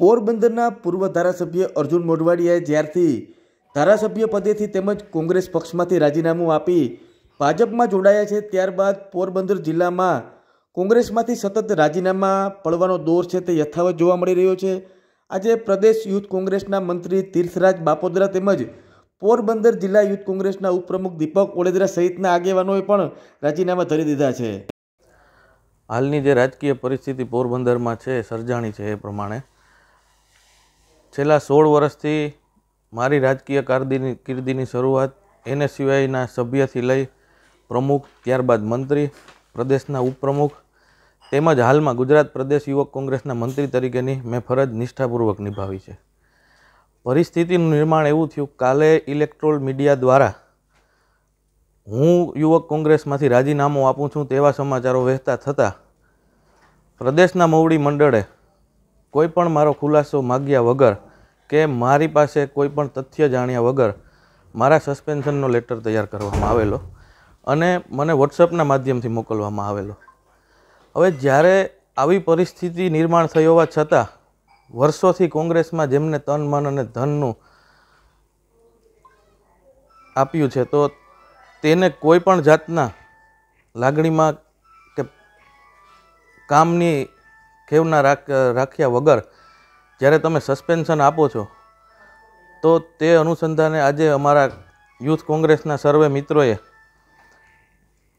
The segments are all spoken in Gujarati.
પોરબંદરના પૂર્વ ધારાસભ્ય અર્જુન મોઢવાડિયાએ જ્યારથી ધારાસભ્ય પદેથી તેમજ કોંગ્રેસ પક્ષમાંથી રાજીનામું આપી ભાજપમાં જોડાયા છે ત્યારબાદ પોરબંદર જિલ્લામાં કોંગ્રેસમાંથી સતત રાજીનામા પડવાનો દોર છે તે યથાવત જોવા મળી રહ્યો છે આજે પ્રદેશ યુથ કોંગ્રેસના મંત્રી તીર્થરાજ બાપોદરા તેમજ પોરબંદર જિલ્લા યુથ કોંગ્રેસના ઉપપ્રમુખ દીપક ઓડેદરા સહિતના આગેવાનોએ પણ રાજીનામા ધરી દીધા છે હાલની જે રાજકીય પરિસ્થિતિ પોરબંદરમાં છે સર્જાણી છે એ પ્રમાણે છેલ્લા સોળ વર્ષથી મારી રાજકીય કારકિર્દીની કિર્દીની શરૂઆત એને સિવાયના સભ્યથી લઈ પ્રમુખ ત્યારબાદ મંત્રી પ્રદેશના ઉપપ્રમુખ તેમજ હાલમાં ગુજરાત પ્રદેશ યુવક કોંગ્રેસના મંત્રી તરીકેની મેં ફરજ નિષ્ઠાપૂર્વક નિભાવી છે પરિસ્થિતિનું નિર્માણ એવું થયું કાલે ઇલેક્ટ્રોલ મીડિયા દ્વારા હું યુવક કોંગ્રેસમાંથી રાજીનામું આપું છું તેવા સમાચારો વહેતા થતાં પ્રદેશના મોવડી મંડળે કોઈ પણ મારો ખુલાસો માગ્યા વગર કે મારી પાસે કોઈ પણ તથ્ય જાણ્યા વગર મારા સસ્પેન્શનનો લેટર તૈયાર કરવામાં આવેલો અને મને વોટ્સઅપના માધ્યમથી મોકલવામાં આવેલો હવે જ્યારે આવી પરિસ્થિતિ નિર્માણ થઈ હોવા છતાં વર્ષોથી કોંગ્રેસમાં જેમને તન મન અને ધનનું આપ્યું છે તો તેને કોઈ પણ જાતના લાગણીમાં કે કામની ખેવના રાખ્યા વગર જ્યારે તમે સસ્પેન્શન આપો છો તો તે અનુસંધાને આજે અમારા યુથ કોંગ્રેસના સર્વે મિત્રોએ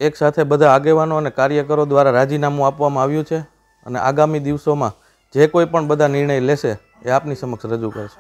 એક સાથે બધા આગેવાનો અને કાર્યકરો દ્વારા રાજીનામું આપવામાં આવ્યું છે અને આગામી દિવસોમાં જે કોઈ પણ બધા નિર્ણય લેશે એ આપની સમક્ષ રજૂ કરશે